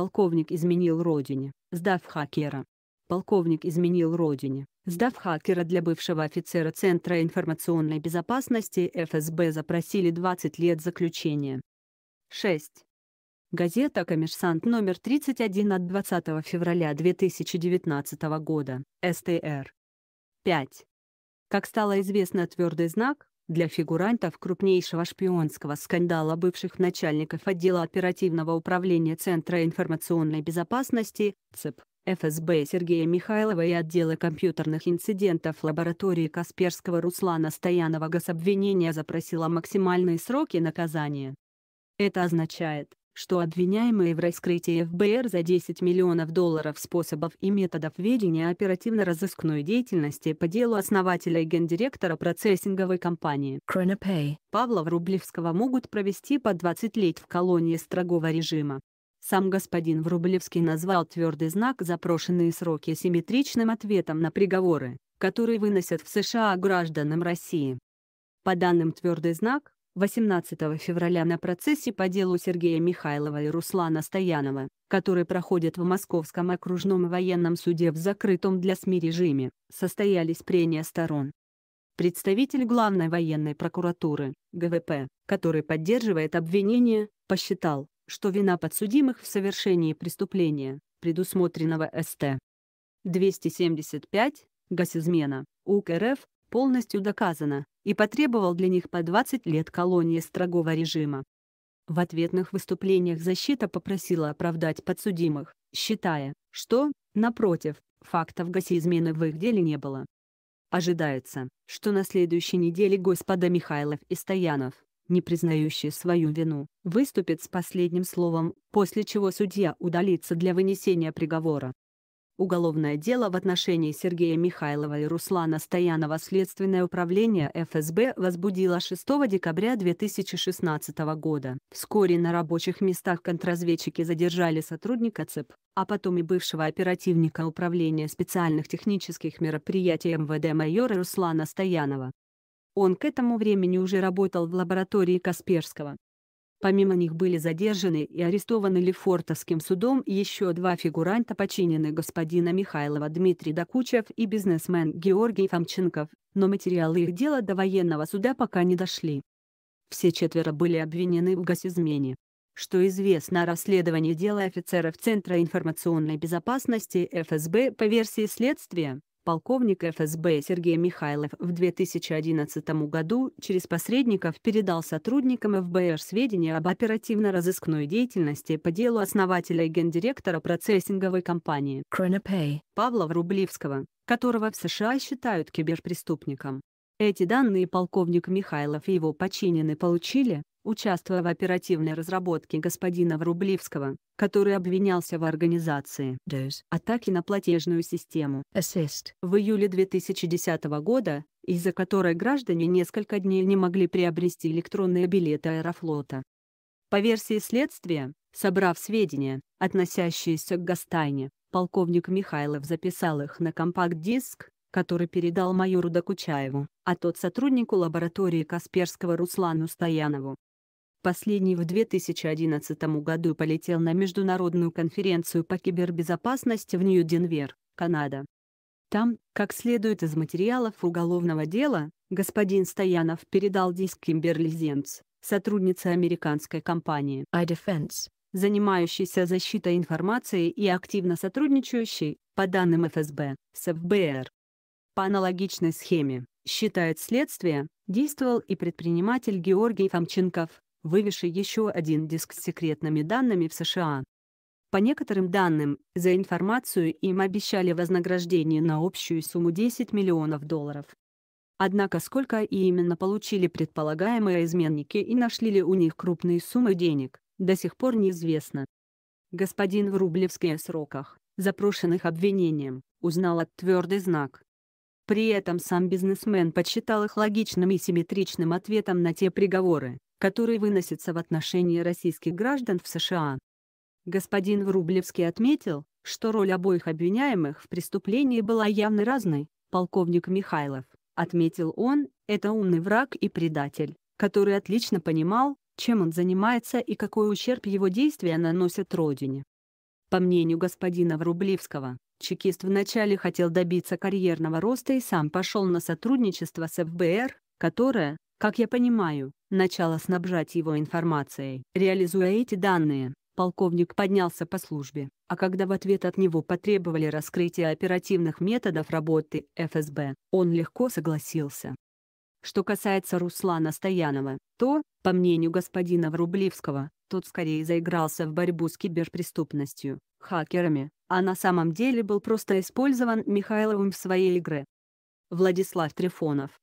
Полковник изменил родине, сдав хакера. Полковник изменил родине, сдав хакера для бывшего офицера Центра информационной безопасности ФСБ запросили 20 лет заключения. 6. Газета «Коммерсант» номер 31 от 20 февраля 2019 года, СТР. 5. Как стало известно, твердый знак, для фигурантов крупнейшего шпионского скандала бывших начальников отдела оперативного управления Центра информационной безопасности ЦИП ФСБ Сергея Михайлова и отдела компьютерных инцидентов лаборатории Касперского Руслана Стоянова гособвинения запросило максимальные сроки наказания. Это означает, что обвиняемые в раскрытии ФБР за 10 миллионов долларов способов и методов ведения оперативно-розыскной деятельности по делу основателя и гендиректора процессинговой компании Кронопей Павла Врублевского могут провести по 20 лет в колонии строгого режима. Сам господин Врублевский назвал твердый знак запрошенные сроки симметричным ответом на приговоры, которые выносят в США гражданам России. По данным «Твердый знак», 18 февраля на процессе по делу Сергея Михайлова и Руслана Стоянова, который проходит в Московском окружном военном суде в закрытом для СМИ режиме, состоялись прения сторон. Представитель главной военной прокуратуры, ГВП, который поддерживает обвинение, посчитал, что вина подсудимых в совершении преступления, предусмотренного СТ. 275, Госизмена, УК РФ, полностью доказано, и потребовал для них по 20 лет колонии строгого режима. В ответных выступлениях защита попросила оправдать подсудимых, считая, что, напротив, фактов госизмены в их деле не было. Ожидается, что на следующей неделе господа Михайлов и Стоянов, не признающие свою вину, выступят с последним словом, после чего судья удалится для вынесения приговора. Уголовное дело в отношении Сергея Михайлова и Руслана Стоянова Следственное управление ФСБ возбудило 6 декабря 2016 года. Вскоре на рабочих местах контрразведчики задержали сотрудника ЦЕП, а потом и бывшего оперативника управления специальных технических мероприятий МВД эм майора Руслана Стоянова. Он к этому времени уже работал в лаборатории Касперского, Помимо них были задержаны и арестованы Лефортовским судом еще два фигуранта починены господина Михайлова Дмитрий Докучев и бизнесмен Георгий Фомченков, но материалы их дела до военного суда пока не дошли. Все четверо были обвинены в госизмене. Что известно о расследовании дела офицеров Центра информационной безопасности ФСБ по версии следствия, Полковник ФСБ Сергей Михайлов в 2011 году через посредников передал сотрудникам ФБР сведения об оперативно-розыскной деятельности по делу основателя и гендиректора процессинговой компании Cronopay Павла Врублевского, которого в США считают киберпреступником. Эти данные полковник Михайлов и его подчиненные получили, участвуя в оперативной разработке господина Врублевского, который обвинялся в организации атаки на платежную систему Assist. в июле 2010 года, из-за которой граждане несколько дней не могли приобрести электронные билеты Аэрофлота. По версии следствия, собрав сведения, относящиеся к Гастайне, полковник Михайлов записал их на компакт-диск, который передал майору Докучаеву, а тот сотруднику лаборатории Касперского Руслану Стоянову последний в 2011 году полетел на международную конференцию по кибербезопасности в Нью-Денвер, Канада. Там, как следует из материалов уголовного дела, господин Стоянов передал диск Кимберли Земц, сотруднице американской компании iDefense, занимающейся защитой информации и активно сотрудничающей, по данным ФСБ, с ФБР. По аналогичной схеме, считает следствие, действовал и предприниматель Георгий Фомченков, вывеши еще один диск с секретными данными в США. По некоторым данным, за информацию им обещали вознаграждение на общую сумму 10 миллионов долларов. Однако сколько именно получили предполагаемые изменники и нашли ли у них крупные суммы денег, до сих пор неизвестно. Господин в рублевских сроках, запрошенных обвинением, узнал от твердый знак. При этом сам бизнесмен подсчитал их логичным и симметричным ответом на те приговоры, который выносится в отношении российских граждан в США. Господин Врублевский отметил, что роль обоих обвиняемых в преступлении была явно разной, полковник Михайлов, отметил он, это умный враг и предатель, который отлично понимал, чем он занимается и какой ущерб его действия наносят Родине. По мнению господина Врублевского, чекист вначале хотел добиться карьерного роста и сам пошел на сотрудничество с ФБР, которое, как я понимаю, начала снабжать его информацией. Реализуя эти данные, полковник поднялся по службе, а когда в ответ от него потребовали раскрытия оперативных методов работы ФСБ, он легко согласился. Что касается Руслана Стоянова, то, по мнению господина Врублевского, тот скорее заигрался в борьбу с киберпреступностью, хакерами, а на самом деле был просто использован Михайловым в своей игре. Владислав Трифонов,